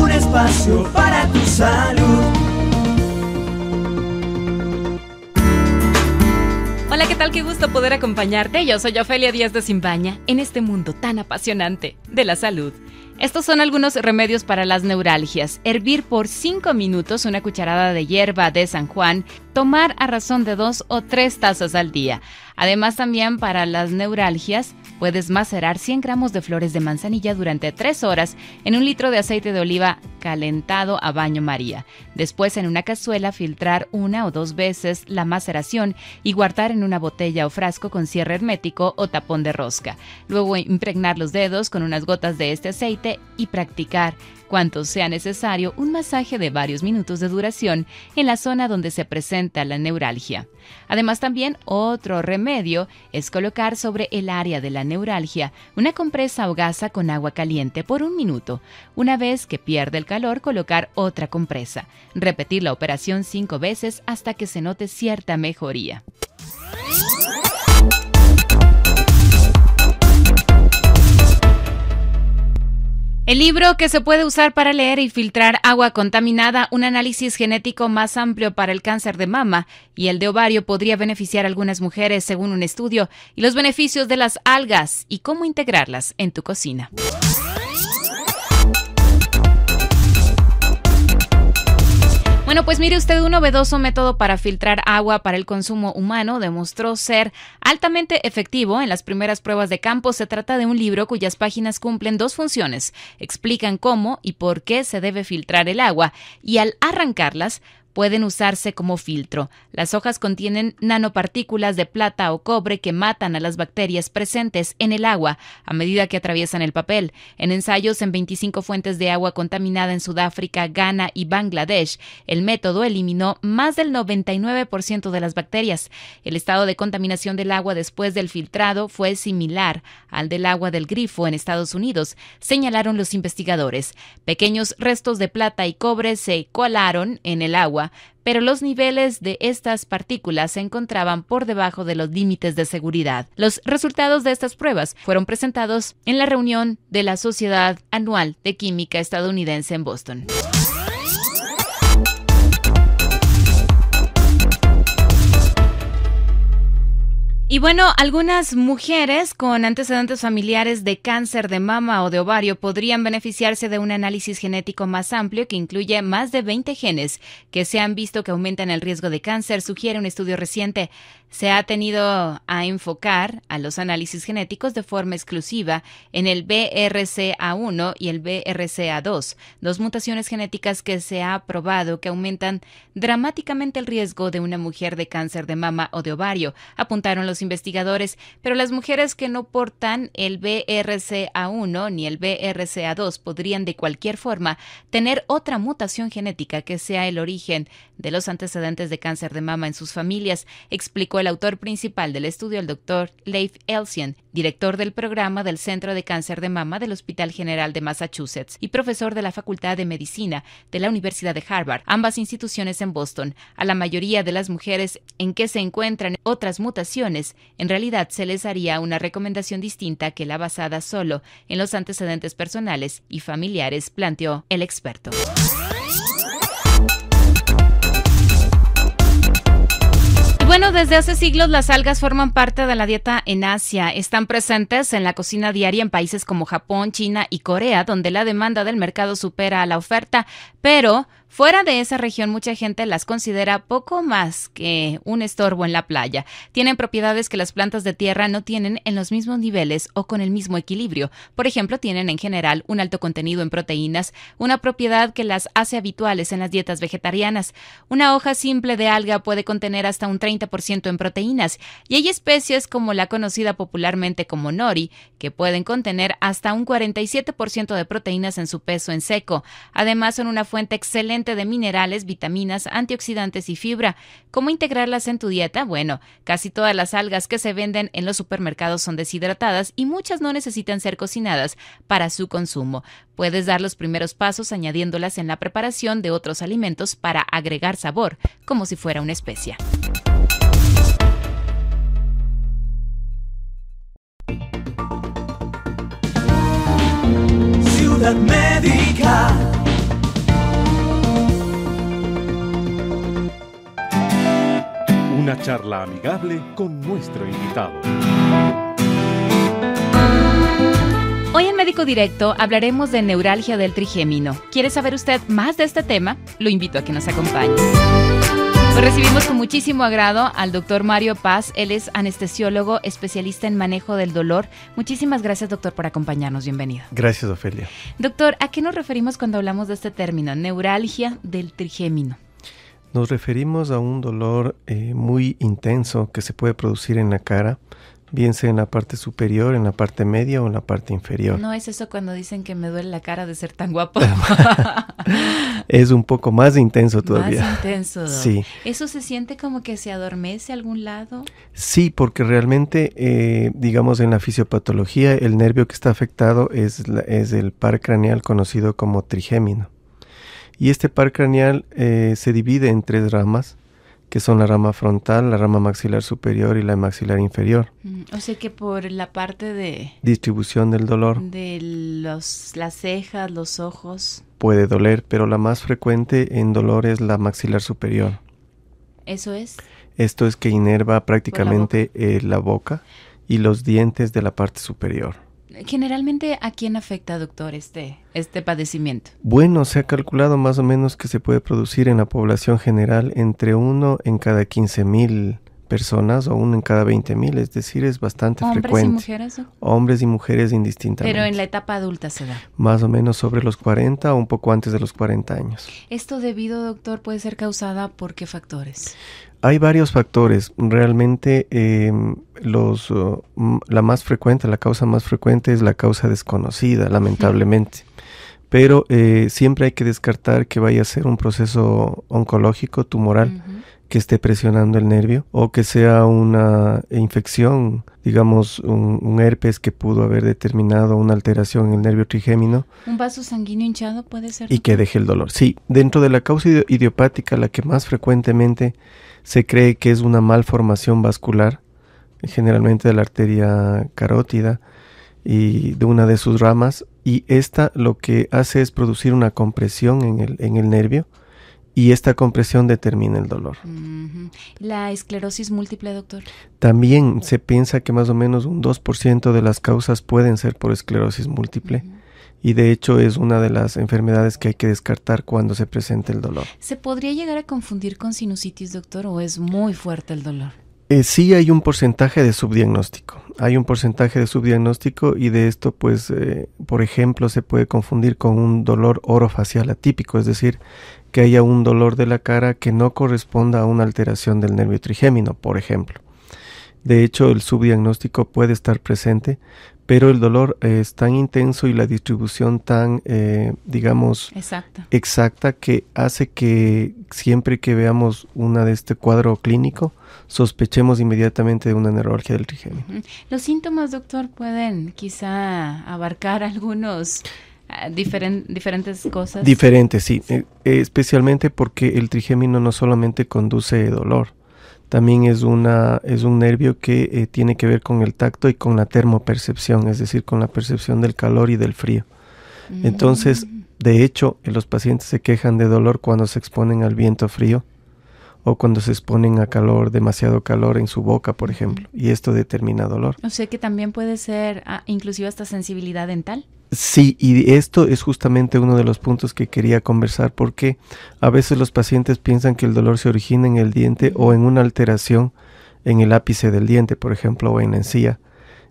un espacio para tu salud. Hola, ¿qué tal? Qué gusto poder acompañarte. Yo soy Ofelia Díaz de Simbaña en este mundo tan apasionante de la salud. Estos son algunos remedios para las neuralgias. Hervir por 5 minutos una cucharada de hierba de San Juan, tomar a razón de 2 o 3 tazas al día. Además también para las neuralgias puedes macerar 100 gramos de flores de manzanilla durante 3 horas en un litro de aceite de oliva calentado a baño María. Después en una cazuela filtrar una o dos veces la maceración y guardar en una botella o frasco con cierre hermético o tapón de rosca. Luego impregnar los dedos con unas gotas de este aceite y practicar, cuanto sea necesario, un masaje de varios minutos de duración en la zona donde se presenta la neuralgia. Además, también otro remedio es colocar sobre el área de la neuralgia una compresa o gasa con agua caliente por un minuto. Una vez que pierde el calor, colocar otra compresa. Repetir la operación cinco veces hasta que se note cierta mejoría. El libro que se puede usar para leer y filtrar agua contaminada, un análisis genético más amplio para el cáncer de mama y el de ovario podría beneficiar a algunas mujeres según un estudio, y los beneficios de las algas y cómo integrarlas en tu cocina. Bueno, pues mire usted, un novedoso método para filtrar agua para el consumo humano demostró ser altamente efectivo en las primeras pruebas de campo. Se trata de un libro cuyas páginas cumplen dos funciones. Explican cómo y por qué se debe filtrar el agua y al arrancarlas pueden usarse como filtro. Las hojas contienen nanopartículas de plata o cobre que matan a las bacterias presentes en el agua a medida que atraviesan el papel. En ensayos en 25 fuentes de agua contaminada en Sudáfrica, Ghana y Bangladesh, el método eliminó más del 99% de las bacterias. El estado de contaminación del agua después del filtrado fue similar al del agua del grifo en Estados Unidos, señalaron los investigadores. Pequeños restos de plata y cobre se colaron en el agua pero los niveles de estas partículas se encontraban por debajo de los límites de seguridad. Los resultados de estas pruebas fueron presentados en la reunión de la Sociedad Anual de Química Estadounidense en Boston. Y bueno, algunas mujeres con antecedentes familiares de cáncer de mama o de ovario podrían beneficiarse de un análisis genético más amplio que incluye más de 20 genes que se han visto que aumentan el riesgo de cáncer, sugiere un estudio reciente se ha tenido a enfocar a los análisis genéticos de forma exclusiva en el BRCA1 y el BRCA2, dos mutaciones genéticas que se ha probado que aumentan dramáticamente el riesgo de una mujer de cáncer de mama o de ovario, apuntaron los investigadores, pero las mujeres que no portan el BRCA1 ni el BRCA2 podrían de cualquier forma tener otra mutación genética que sea el origen de los antecedentes de cáncer de mama en sus familias, explicó el autor principal del estudio, el doctor Leif Elsian, director del programa del Centro de Cáncer de Mama del Hospital General de Massachusetts y profesor de la Facultad de Medicina de la Universidad de Harvard, ambas instituciones en Boston. A la mayoría de las mujeres en que se encuentran otras mutaciones, en realidad se les haría una recomendación distinta que la basada solo en los antecedentes personales y familiares, planteó el experto. Bueno, desde hace siglos las algas forman parte de la dieta en Asia. Están presentes en la cocina diaria en países como Japón, China y Corea, donde la demanda del mercado supera a la oferta, pero Fuera de esa región mucha gente las considera poco más que un estorbo en la playa. Tienen propiedades que las plantas de tierra no tienen en los mismos niveles o con el mismo equilibrio. Por ejemplo, tienen en general un alto contenido en proteínas, una propiedad que las hace habituales en las dietas vegetarianas. Una hoja simple de alga puede contener hasta un 30% en proteínas y hay especies como la conocida popularmente como nori que pueden contener hasta un 47% de proteínas en su peso en seco. Además, son una fuente excelente de minerales, vitaminas, antioxidantes y fibra. ¿Cómo integrarlas en tu dieta? Bueno, casi todas las algas que se venden en los supermercados son deshidratadas y muchas no necesitan ser cocinadas para su consumo. Puedes dar los primeros pasos añadiéndolas en la preparación de otros alimentos para agregar sabor, como si fuera una especia. Ciudad Médica Una charla amigable con nuestro invitado. Hoy en Médico Directo hablaremos de neuralgia del trigémino. ¿Quiere saber usted más de este tema? Lo invito a que nos acompañe. recibimos con muchísimo agrado al doctor Mario Paz. Él es anestesiólogo, especialista en manejo del dolor. Muchísimas gracias, doctor, por acompañarnos. Bienvenido. Gracias, Ofelia. Doctor, ¿a qué nos referimos cuando hablamos de este término, neuralgia del trigémino? Nos referimos a un dolor eh, muy intenso que se puede producir en la cara, bien sea en la parte superior, en la parte media o en la parte inferior. No es eso cuando dicen que me duele la cara de ser tan guapo. es un poco más intenso todavía. Más intenso. Sí. ¿Eso se siente como que se adormece algún lado? Sí, porque realmente, eh, digamos, en la fisiopatología, el nervio que está afectado es, es el par craneal conocido como trigémino. Y este par craneal eh, se divide en tres ramas, que son la rama frontal, la rama maxilar superior y la maxilar inferior. Mm, o sea que por la parte de... Distribución del dolor. De los, las cejas, los ojos. Puede doler, pero la más frecuente en dolor es la maxilar superior. ¿Eso es? Esto es que inerva prácticamente eh, la boca y los dientes de la parte superior. Generalmente, ¿a quién afecta, doctor, este, este padecimiento? Bueno, se ha calculado más o menos que se puede producir en la población general entre uno en cada 15,000 mil personas o uno en cada 20.000, es decir, es bastante frecuente. ¿Hombres y mujeres? Hombres y mujeres indistintamente. Pero en la etapa adulta se da. Más o menos sobre los 40 o un poco antes de los 40 años. ¿Esto debido, doctor, puede ser causada por qué factores? Hay varios factores. Realmente eh, los, uh, la más frecuente, la causa más frecuente es la causa desconocida, lamentablemente. Pero eh, siempre hay que descartar que vaya a ser un proceso oncológico, tumoral que esté presionando el nervio o que sea una infección, digamos un, herpes que pudo haber determinado una alteración en el nervio trigémino. Un vaso sanguíneo hinchado puede ser. Y que deje el dolor. Sí, dentro de la causa idiopática, la que más frecuentemente se cree que es una malformación vascular, generalmente de la arteria carótida y de una de sus ramas, y esta lo que hace es producir una compresión en el, en el nervio y esta compresión determina el dolor. La esclerosis múltiple, doctor. También se piensa que más o menos un 2% de las causas pueden ser por esclerosis múltiple. Y de hecho es una de las enfermedades que hay que descartar cuando se presenta el dolor. ¿Se podría llegar a confundir con sinusitis, doctor, o es muy fuerte el dolor? Eh, sí hay un porcentaje de subdiagnóstico. Hay un porcentaje de subdiagnóstico y de esto, pues, eh, por ejemplo, se puede confundir con un dolor orofacial atípico, es decir, que haya un dolor de la cara que no corresponda a una alteración del nervio trigémino, por ejemplo. De hecho, el subdiagnóstico puede estar presente, pero el dolor es tan intenso y la distribución tan, eh, digamos, exacta. que hace que siempre que veamos una de este cuadro clínico, sospechemos inmediatamente de una neuralgia del trigémino. Los síntomas, doctor, pueden quizá abarcar algunos Ah, diferentes cosas. Diferentes, sí. E, e, especialmente porque el trigémino no solamente conduce dolor, también es, una, es un nervio que eh, tiene que ver con el tacto y con la termopercepción, es decir, con la percepción del calor y del frío. Mm. Entonces, de hecho, eh, los pacientes se quejan de dolor cuando se exponen al viento frío o cuando se exponen a calor, demasiado calor en su boca, por ejemplo, y esto determina dolor. O sea que también puede ser ah, inclusive hasta sensibilidad dental. Sí, y esto es justamente uno de los puntos que quería conversar, porque a veces los pacientes piensan que el dolor se origina en el diente o en una alteración en el ápice del diente, por ejemplo, o en la encía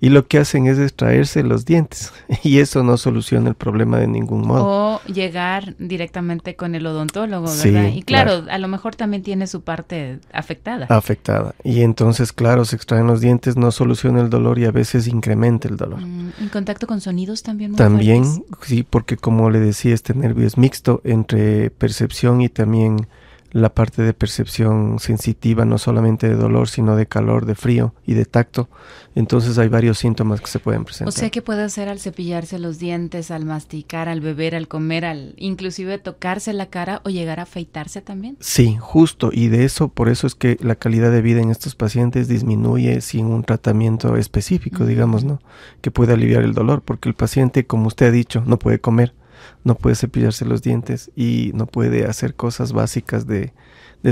y lo que hacen es extraerse los dientes y eso no soluciona el problema de ningún modo. O llegar directamente con el odontólogo, ¿verdad? y claro, a lo mejor también tiene su parte afectada. Afectada. Y entonces, claro, se extraen los dientes, no soluciona el dolor y a veces incrementa el dolor. Mm, ¿En contacto con sonidos también? también, sí, porque como le decía, este nervio es mixto entre percepción y también la parte de percepción sensitiva, no solamente de dolor, sino de calor, de frío y de tacto. Entonces hay varios síntomas que se pueden presentar. O sea, que puede hacer al cepillarse los dientes, al masticar, al beber, al comer, al inclusive tocarse la cara o llegar a afeitarse también? Sí, justo. Y de eso, por eso es que la calidad de vida en estos pacientes disminuye sin un tratamiento específico, digamos, ¿no? Que puede aliviar el dolor, porque el paciente, como usted ha dicho, no puede comer no puede cepillarse los dientes y no puede hacer cosas básicas de,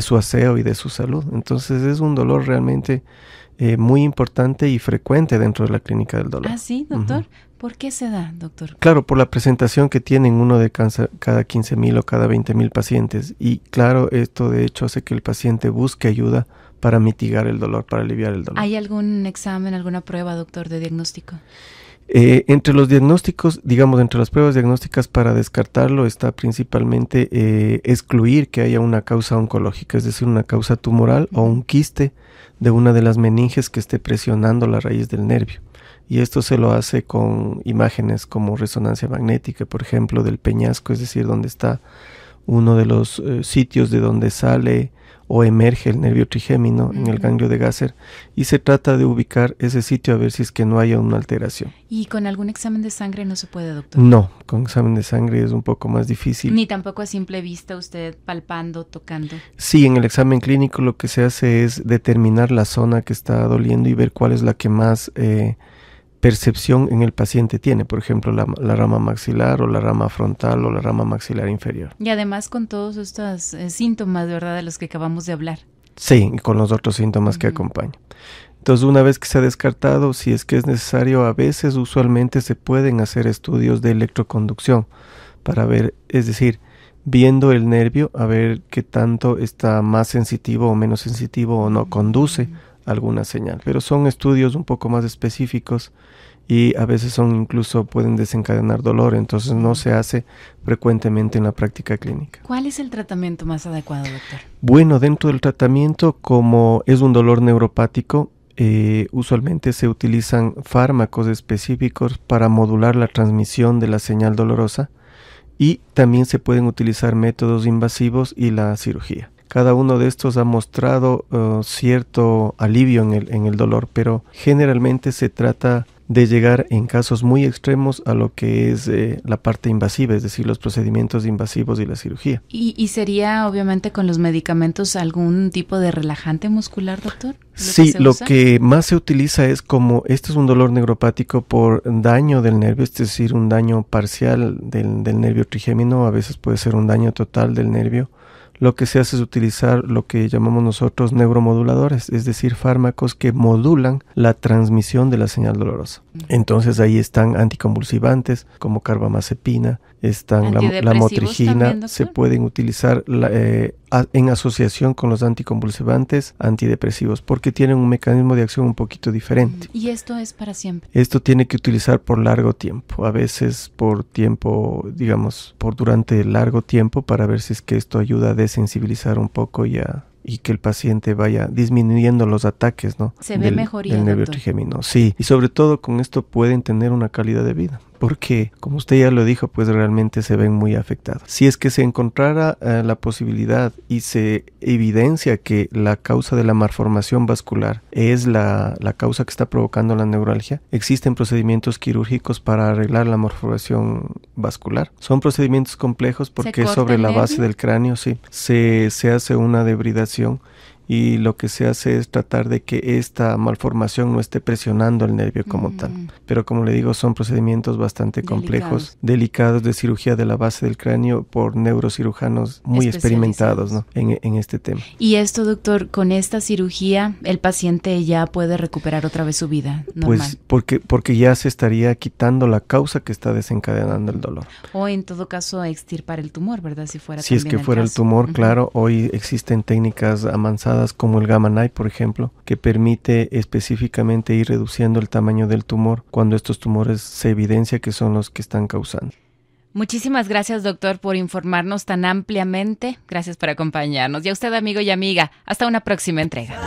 su aseo y de su salud. Entonces es un dolor realmente eh, muy importante y frecuente dentro de la clínica del dolor. Ah, sí, doctor. ¿Por qué se da, doctor? Claro, por la presentación que tienen uno de cáncer, cada 15.000 mil o cada 20.000 mil pacientes. Y claro, esto de hecho hace que el paciente busque ayuda para mitigar el dolor, para aliviar el dolor. ¿Hay algún examen, alguna prueba, doctor, de diagnóstico? Eh, entre los diagnósticos, digamos, entre las pruebas diagnósticas para descartarlo está principalmente eh, excluir que haya una causa oncológica, es decir, una causa tumoral o un quiste de una de las meninges que esté presionando la raíz del nervio. Y esto se lo hace con imágenes como resonancia magnética, por ejemplo, del peñasco, es decir, donde está uno de los eh, sitios de donde sale o emerge el nervio trigémino en el ganglio de Gasser y se trata de ubicar ese sitio a ver si es que no haya una alteración. ¿Y con algún examen de sangre no se puede, doctor? No, con examen de sangre es un poco más difícil. Ni tampoco a simple vista usted palpando, tocando. Sí, en el examen clínico lo que se hace es determinar la zona que está doliendo y ver cuál es la que más... Eh, percepción en el paciente tiene, por ejemplo, la, rama maxilar o la rama frontal o la rama maxilar inferior. Y además con todos estos síntomas, eh, síntomas, ¿verdad?, de los que acabamos de hablar. Sí, con los otros síntomas que acompañan. Entonces, una vez que se ha descartado, si es que es necesario, a veces usualmente se pueden hacer estudios de electroconducción para ver, es decir, viendo el nervio, a ver qué tanto está más sensitivo o menos sensitivo o no conduce alguna señal. Pero son estudios un poco más específicos y a veces son incluso pueden desencadenar dolor, entonces no se hace frecuentemente en la práctica clínica. ¿Cuál es el tratamiento más adecuado, doctor? Bueno, dentro del tratamiento, como es un dolor neuropático, eh, usualmente se utilizan fármacos específicos para modular la transmisión de la señal dolorosa y también se pueden utilizar métodos invasivos y la cirugía. Cada uno de estos ha mostrado eh, cierto alivio en el, dolor, pero generalmente se trata de llegar en casos muy extremos a lo que es eh, la parte invasiva, es decir, los procedimientos invasivos y la cirugía. ¿Y, ¿Y, sería obviamente con los medicamentos algún tipo de relajante muscular, doctor? sí, lo que más se utiliza es como, este es un dolor neuropático por daño del nervio, es decir, un daño parcial del, del nervio trigémino, a veces puede ser un daño total del nervio lo que se hace es utilizar lo que llamamos nosotros neuromoduladores, es decir, fármacos que modulan la transmisión de la señal dolorosa. Entonces ahí están anticonvulsivantes como carbamazepina, están la, motrigina, se pueden utilizar eh, en asociación con los anticonvulsivantes, antidepresivos, porque tienen un mecanismo de acción un poquito diferente. Mm, ¿Y esto es para siempre? Esto tiene que utilizar por largo tiempo, a veces por tiempo, digamos, por durante largo tiempo, para ver si es que esto ayuda a desensibilizar un poco y y que el paciente vaya disminuyendo los ataques, ¿no? Se ve mejoría. El nervio trigémino, sí. Y sobre todo con esto pueden tener una calidad de vida porque, como usted ya lo dijo, pues realmente se ven muy afectados. Si es que se encontrara eh, la posibilidad y se evidencia que la causa de la malformación vascular es la, causa que está provocando la neuralgia, existen procedimientos quirúrgicos para arreglar la malformación vascular. Son procedimientos complejos porque sobre la base del cráneo sí, se, se hace una debridación y lo que se hace es tratar de que esta malformación no esté presionando el nervio como mm. tal. Pero como le digo, son procedimientos bastante complejos, delicados. de cirugía de la base del cráneo por neurocirujanos muy experimentados en, este tema. Y esto, doctor, con esta cirugía el paciente ya puede recuperar otra vez su vida normal. Pues porque, porque ya se estaría quitando la causa que está desencadenando el dolor. O en todo caso extirpar el tumor, ¿verdad? Si fuera Si es que fuera el tumor, claro, hoy existen técnicas avanzadas como el gamma knife, por ejemplo, que permite específicamente ir reduciendo el tamaño del tumor cuando estos tumores se evidencia que son los que están causando. Muchísimas gracias, doctor, por informarnos tan ampliamente. Gracias por acompañarnos. Y a usted, amigo y amiga, hasta una próxima entrega.